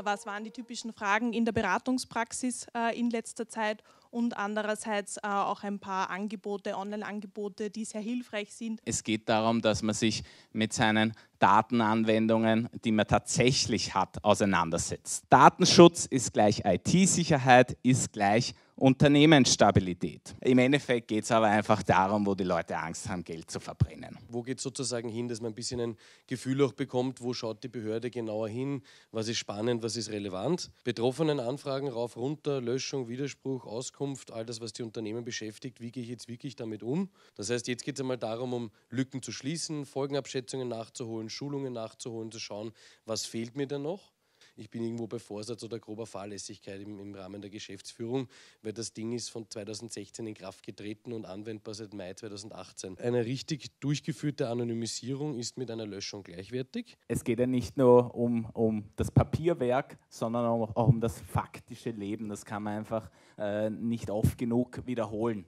was waren die typischen Fragen in der Beratungspraxis äh, in letzter Zeit und andererseits äh, auch ein paar Angebote, Online-Angebote, die sehr hilfreich sind. Es geht darum, dass man sich mit seinen Datenanwendungen, die man tatsächlich hat, auseinandersetzt. Datenschutz ist gleich IT-Sicherheit, ist gleich Unternehmensstabilität. Im Endeffekt geht es aber einfach darum, wo die Leute Angst haben, Geld zu verbrennen. Wo geht es sozusagen hin, dass man ein bisschen ein Gefühl auch bekommt, wo schaut die Behörde genauer hin, was ist spannend, was ist relevant? Betroffenen Anfragen rauf, runter, Löschung, Widerspruch, Auskunft, all das, was die Unternehmen beschäftigt, wie gehe ich jetzt wirklich damit um? Das heißt, jetzt geht es einmal darum, um Lücken zu schließen, Folgenabschätzungen nachzuholen, Schulungen nachzuholen, zu schauen, was fehlt mir denn noch. Ich bin irgendwo bei Vorsatz oder grober Fahrlässigkeit im, im Rahmen der Geschäftsführung, weil das Ding ist von 2016 in Kraft getreten und anwendbar seit Mai 2018. Eine richtig durchgeführte Anonymisierung ist mit einer Löschung gleichwertig. Es geht ja nicht nur um, um das Papierwerk, sondern auch, auch um das faktische Leben. Das kann man einfach äh, nicht oft genug wiederholen.